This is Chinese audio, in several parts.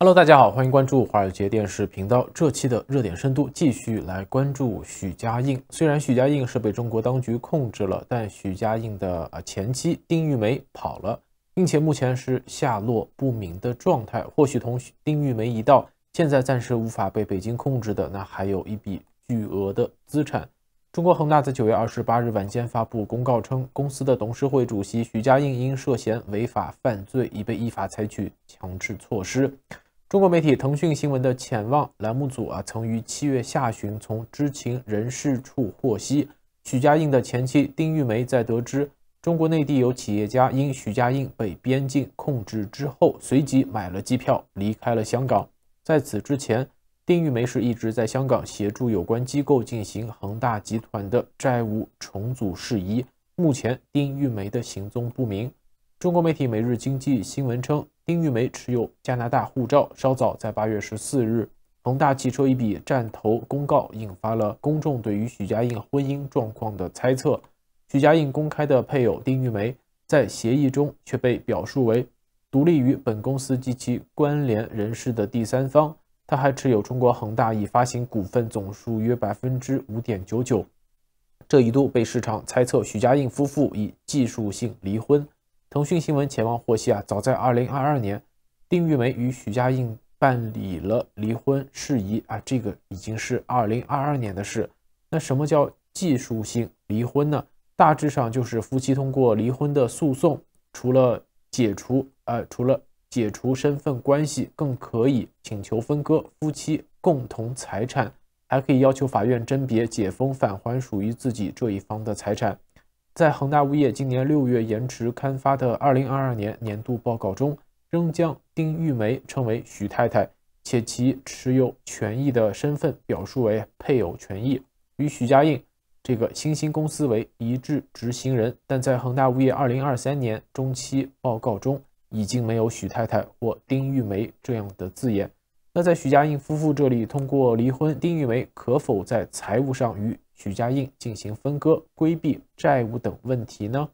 Hello，大家好，欢迎关注华尔街电视频道。这期的热点深度继续来关注许家印。虽然许家印是被中国当局控制了，但许家印的呃前妻丁玉梅跑了，并且目前是下落不明的状态。或许同丁玉梅一道，现在暂时无法被北京控制的，那还有一笔巨额的资产。中国恒大在九月二十八日晚间发布公告称，公司的董事会主席许家印因涉嫌违法犯罪，已被依法采取强制措施。中国媒体腾讯新闻的浅望栏目组啊，曾于七月下旬从知情人士处获悉，许家印的前妻丁玉梅在得知中国内地有企业家因许家印被边境控制之后，随即买了机票离开了香港。在此之前，丁玉梅是一直在香港协助有关机构进行恒大集团的债务重组事宜。目前，丁玉梅的行踪不明。中国媒体《每日经济新闻》称，丁玉梅持有加拿大护照。稍早在八月十四日，恒大汽车一笔战投公告引发了公众对于许家印婚姻状况的猜测。许家印公开的配偶丁玉梅，在协议中却被表述为独立于本公司及其关联人士的第三方。他还持有中国恒大已发行股份总数约百分之五点九九。这一度被市场猜测许家印夫妇以技术性离婚。腾讯新闻前方获悉啊，早在二零二二年，丁玉梅与许家印办理了离婚事宜啊，这个已经是二零二二年的事。那什么叫技术性离婚呢？大致上就是夫妻通过离婚的诉讼，除了解除啊，除了解除身份关系，更可以请求分割夫妻共同财产，还可以要求法院甄别解封返还属于自己这一方的财产。在恒大物业今年六月延迟刊发的二零二二年年度报告中，仍将丁玉梅称为许太太，且其持有权益的身份表述为配偶权益，与许家印这个新兴公司为一致执行人。但在恒大物业二零二三年中期报告中，已经没有许太太或丁玉梅这样的字眼。那在许家印夫妇这里，通过离婚，丁玉梅可否在财务上与？许家印进行分割、规避债务等问题呢？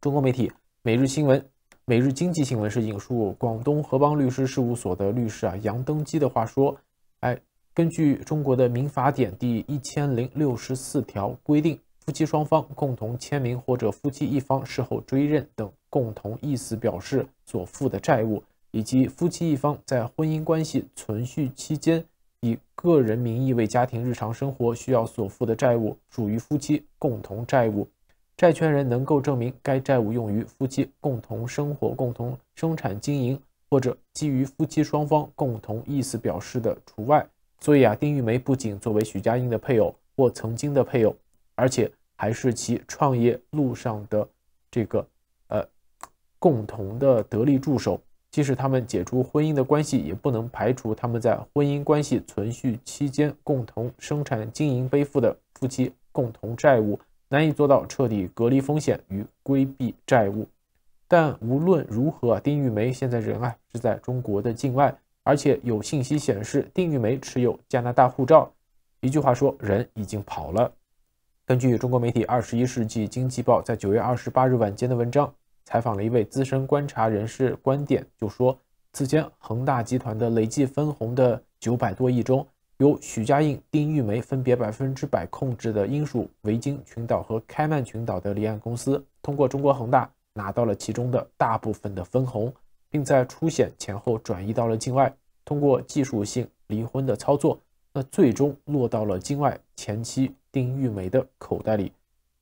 中国媒体《每日新闻》《每日经济新闻》是引述广东合邦律师事务所的律师啊杨登基的话说：“哎，根据中国的《民法典》第一千零六十四条规定，夫妻双方共同签名或者夫妻一方事后追认等共同意思表示所负的债务，以及夫妻一方在婚姻关系存续期间。”以个人名义为家庭日常生活需要所负的债务，属于夫妻共同债务。债权人能够证明该债务用于夫妻共同生活、共同生产经营，或者基于夫妻双方共同意思表示的，除外。所以啊，丁玉梅不仅作为许家印的配偶或曾经的配偶，而且还是其创业路上的这个呃共同的得力助手。即使他们解除婚姻的关系，也不能排除他们在婚姻关系存续期间共同生产经营背负的夫妻共同债务，难以做到彻底隔离风险与规避债务。但无论如何，丁玉梅现在人啊是在中国的境外，而且有信息显示丁玉梅持有加拿大护照。一句话说，人已经跑了。根据中国媒体《二十一世纪经济报》在九月二十八日晚间的文章。采访了一位资深观察人士，观点就说，此前恒大集团的累计分红的九百多亿中，由许家印、丁玉梅分别百分之百控制的英属维京群岛和开曼群岛的离岸公司，通过中国恒大拿到了其中的大部分的分红，并在出险前后转移到了境外，通过技术性离婚的操作，那最终落到了境外前妻丁玉梅的口袋里。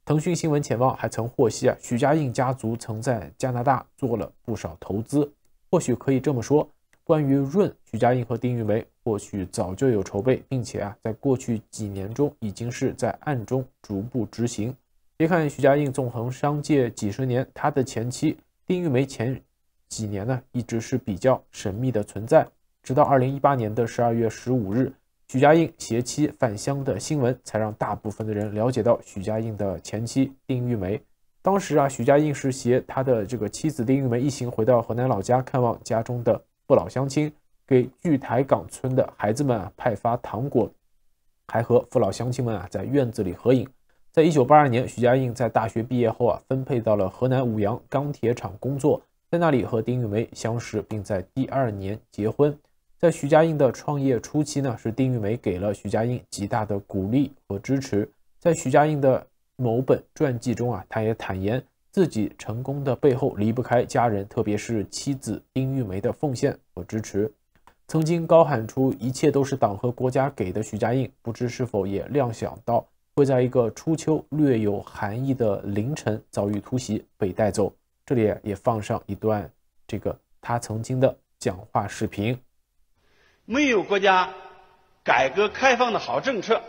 腾讯新闻前方还曾获悉啊，许家印家族曾在加拿大做了不少投资。或许可以这么说，关于润许家印和丁玉梅，或许早就有筹备，并且啊，在过去几年中已经是在暗中逐步执行。别看许家印纵横商界几十年，他的前妻丁玉梅前几年呢一直是比较神秘的存在，直到二零一八年的十二月十五日。许家印携妻返乡的新闻，才让大部分的人了解到许家印的前妻丁玉梅。当时啊，许家印是携他的这个妻子丁玉梅一行回到河南老家看望家中的父老乡亲，给巨台岗村的孩子们啊派发糖果，还和父老乡亲们啊在院子里合影。在一九八二年，许家印在大学毕业后啊分配到了河南舞阳钢铁厂工作，在那里和丁玉梅相识，并在第二年结婚。在徐家印的创业初期呢，是丁玉梅给了徐家印极大的鼓励和支持。在徐家印的某本传记中啊，他也坦言自己成功的背后离不开家人，特别是妻子丁玉梅的奉献和支持。曾经高喊出一切都是党和国家给的徐家印，不知是否也料想到会在一个初秋略有寒意的凌晨遭遇突袭，被带走。这里也放上一段这个他曾经的讲话视频。没有国家改革开放的好政策，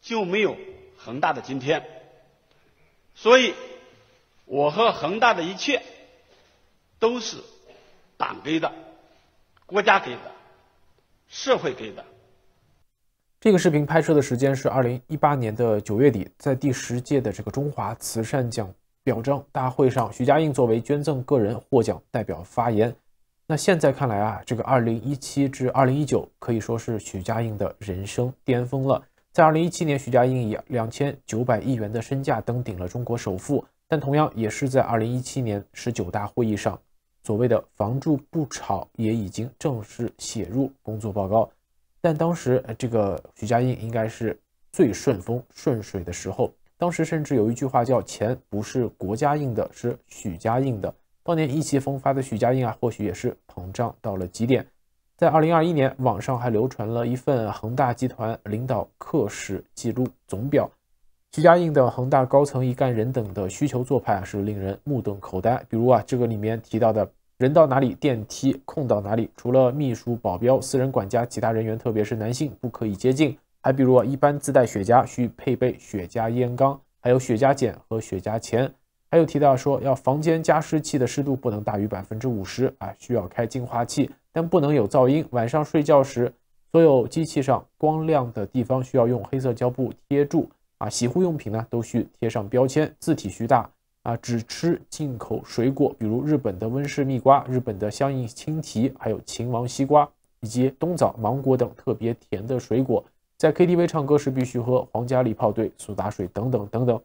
就没有恒大的今天。所以，我和恒大的一切都是党给的、国家给的、社会给的。这个视频拍摄的时间是二零一八年的九月底，在第十届的这个中华慈善奖表彰大会上，徐家印作为捐赠个人获奖代表发言。那现在看来啊，这个二零一七至二零一九可以说是许家印的人生巅峰了。在二零一七年，许家印以两千九百亿元的身价登顶了中国首富。但同样也是在二零一七年十九大会议上，所谓的“房住不炒”也已经正式写入工作报告。但当时这个许家印应该是最顺风顺水的时候，当时甚至有一句话叫“钱不是国家印的，是许家印的”。当年意气风发的许家印啊，或许也是膨胀到了极点。在二零二一年，网上还流传了一份恒大集团领导课时记录总表，许家印等恒大高层一干人等的需求做派啊，是令人目瞪口呆。比如啊，这个里面提到的人到哪里，电梯空到哪里，除了秘书、保镖、私人管家，其他人员特别是男性不可以接近。还比如啊，一般自带雪茄，需配备雪茄烟缸，还有雪茄剪和雪茄钳。还有提到说，要房间加湿器的湿度不能大于百分之五十啊，需要开净化器，但不能有噪音。晚上睡觉时，所有机器上光亮的地方需要用黑色胶布贴住啊。洗护用品呢，都需贴上标签，字体需大啊。只吃进口水果，比如日本的温室蜜瓜、日本的香应青提，还有秦王西瓜以及冬枣、芒果等特别甜的水果。在 KTV 唱歌时，必须喝皇家礼炮队苏打水等等等等。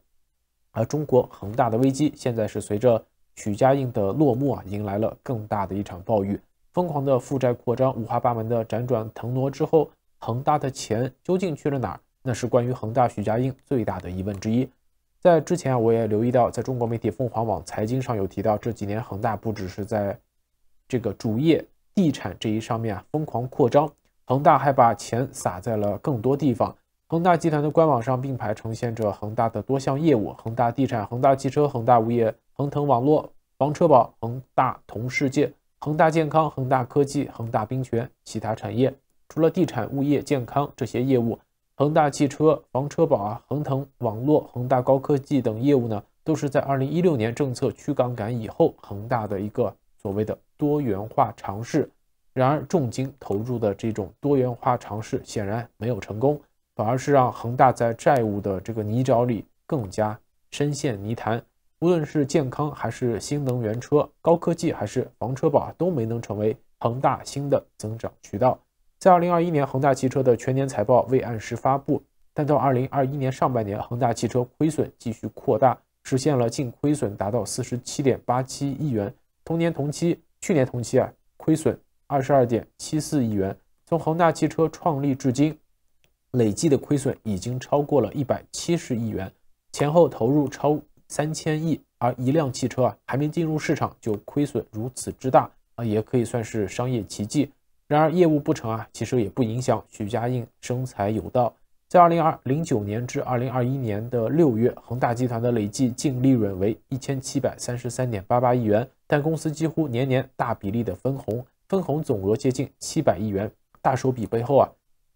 而中国恒大的危机，现在是随着许家印的落幕啊，迎来了更大的一场暴雨。疯狂的负债扩张，五花八门的辗转腾挪之后，恒大的钱究竟去了哪儿？那是关于恒大许家印最大的疑问之一。在之前啊，我也留意到，在中国媒体凤凰网财经上有提到，这几年恒大不只是在这个主业地产这一上面啊疯狂扩张，恒大还把钱撒在了更多地方。恒大集团的官网上并排呈现着恒大的多项业务：恒大地产、恒大汽车、恒大物业、恒腾网络、房车宝、恒大同世界、恒大健康、恒大科技、恒大冰泉。其他产业除了地产、物业、健康这些业务，恒大汽车、房车宝啊、恒腾网络、恒大高科技等业务呢，都是在2016年政策去杠杆以后，恒大的一个所谓的多元化尝试。然而，重金投入的这种多元化尝试显然没有成功。反而是让恒大在债务的这个泥沼里更加深陷泥潭。无论是健康还是新能源车、高科技还是房车保，都没能成为恒大新的增长渠道。在2021年，恒大汽车的全年财报未按时发布，但到2021年上半年，恒大汽车亏损继续扩大，实现了净亏损达到47.87亿元。同年同期、去年同期啊，亏损22.74亿元。从恒大汽车创立至今。累计的亏损已经超过了一百七十亿元，前后投入超三千亿，而一辆汽车啊还没进入市场就亏损如此之大啊，也可以算是商业奇迹。然而业务不成啊，其实也不影响许家印生财有道。在二零二零九年至二零二一年的六月，恒大集团的累计净利润为一千七百三十三点八八亿元，但公司几乎年年大比例的分红，分红总额接近七百亿元，大手笔背后啊。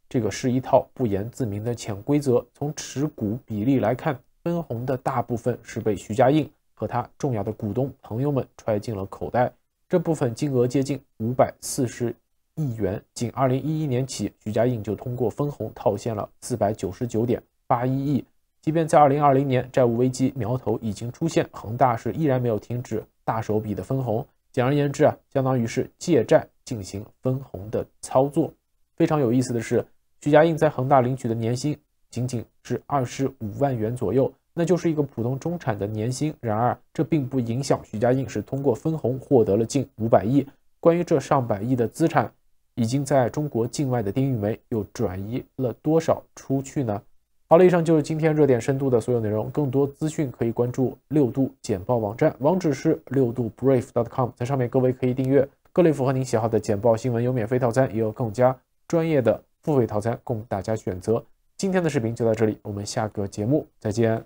这个是一套不言自明的潜规则。从持股比例来看，分红的大部分是被徐家印和他重要的股东朋友们揣进了口袋。这部分金额接近五百四十亿元。仅二零一一年起，徐家印就通过分红套现了四百九十九点八一亿。即便在二零二零年债务危机苗头已经出现，恒大是依然没有停止大手笔的分红。简而言之啊，相当于是借债进行分红的操作。非常有意思的是。许家印在恒大领取的年薪仅仅是二十五万元左右，那就是一个普通中产的年薪。然而，这并不影响许家印是通过分红获得了近五百亿。关于这上百亿的资产，已经在中国境外的丁玉梅又转移了多少出去呢？好了，以上就是今天热点深度的所有内容。更多资讯可以关注六度简报网站，网址是六度 brief.com，在上面各位可以订阅各类符合您喜好的简报新闻，有免费套餐，也有更加专业的。付费套餐供大家选择。今天的视频就到这里，我们下个节目再见。